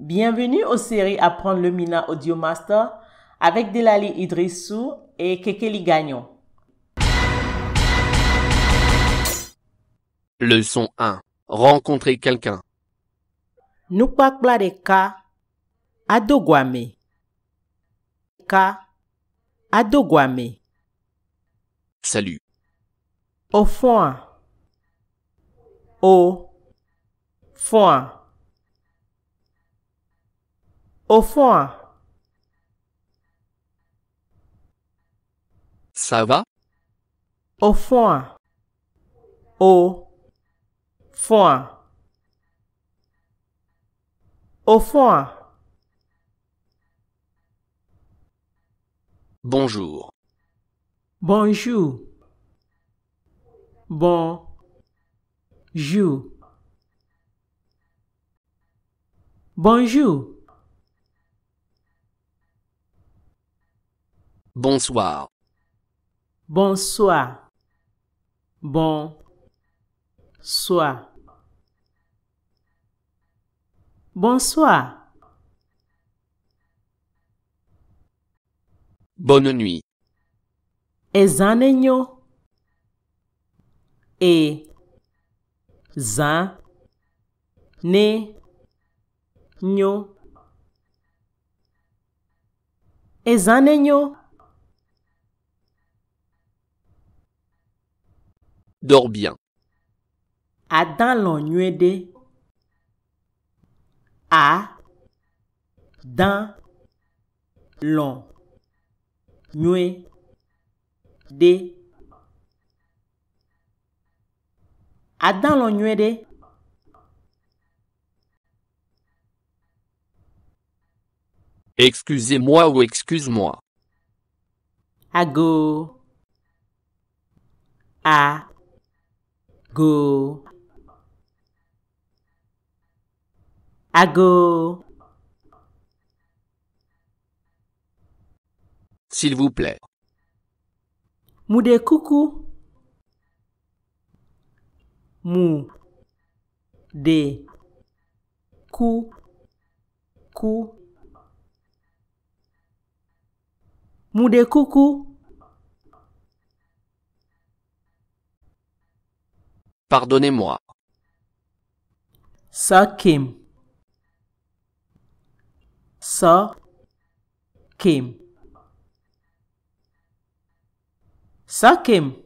Bienvenue aux séries Apprendre le Mina Audio Master avec Delali Idrissou et Kekeli Gagnon. Leçon 1. Rencontrer quelqu'un. Nous parlons de cas Adogwame. Ka Adogwame. Salut. Au fond. Au fond. Au revoir. Ça va? Au revoir. Au revoir. Au revoir. Bonjour. Bonjour. Bon. Bonjour. Bonjour. Bonsoir. Bonsoir. Bon. Soir. Bonsoir. Bonne nuit. Ezanenyo. E. Zan. Ne. Nyo. Ezanenyo. Dors bien. À dans l'ennui À dans de. À dans Excusez-moi ou excuse-moi. Ago. à go S'il vous plaît. Mou coucou. Mou de cou cou. Mou coucou. Pardonnez-moi. Sakim. Sakim. Sakim. Kim.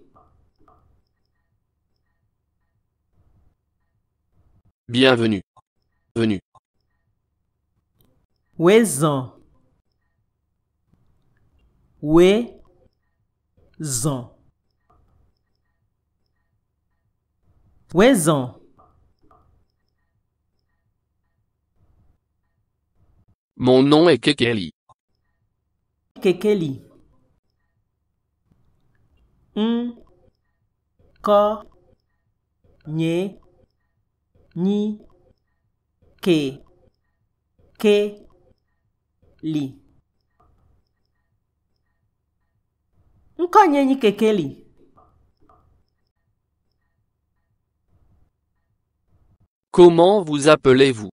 Bienvenue. Venu. Ouezan. Ouezan. Wè zon. Mon nan e keke li. Keke li. N, ko, nye, nye, ke, ke, li. N, ko, nye, nye, ke, ke, li. Comment vous appelez-vous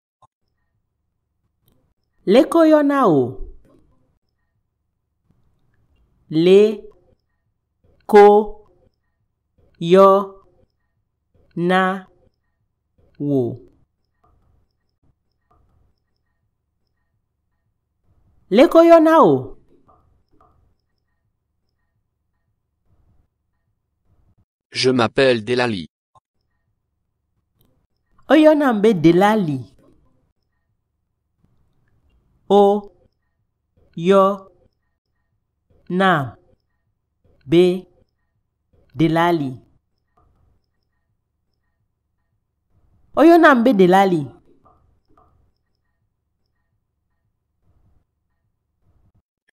Lekoyonao. Le ko yo na wo. Koyonao Je m'appelle Delali. oyona mbe delali o yo na be delali na mbe delali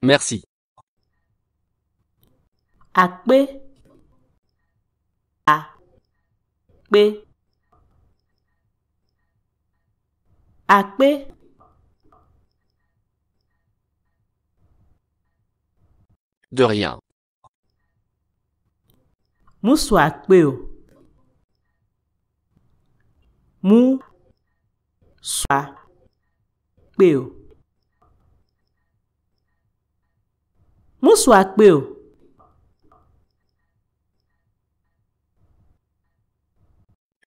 Merci. akpe akpe akpe de rien mu so akpe o mu so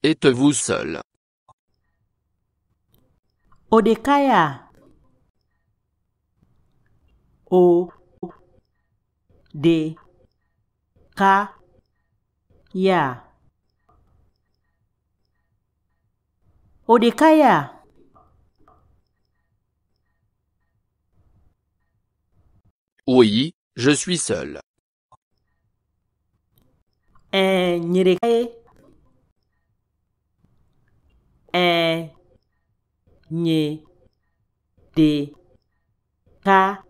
Êtes-vous seul Odekaya O D K Ya Odekaya Oui, je suis seul. Eh, nyerekaye. Eh, nye, de, ka,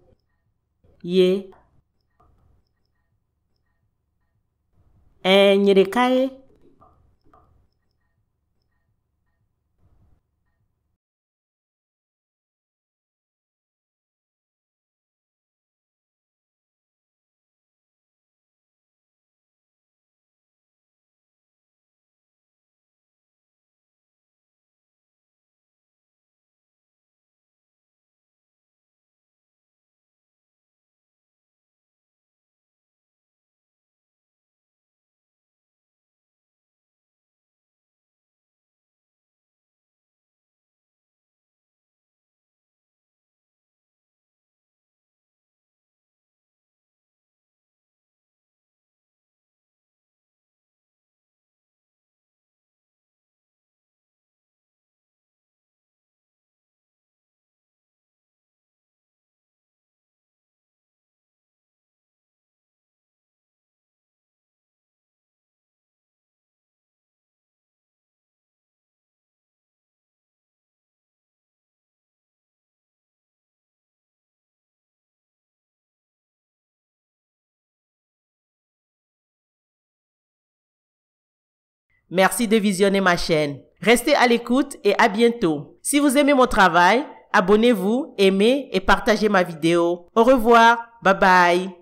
ye. E nyere ka Merci de visionner ma chaîne. Restez à l'écoute et à bientôt. Si vous aimez mon travail, abonnez-vous, aimez et partagez ma vidéo. Au revoir, bye bye.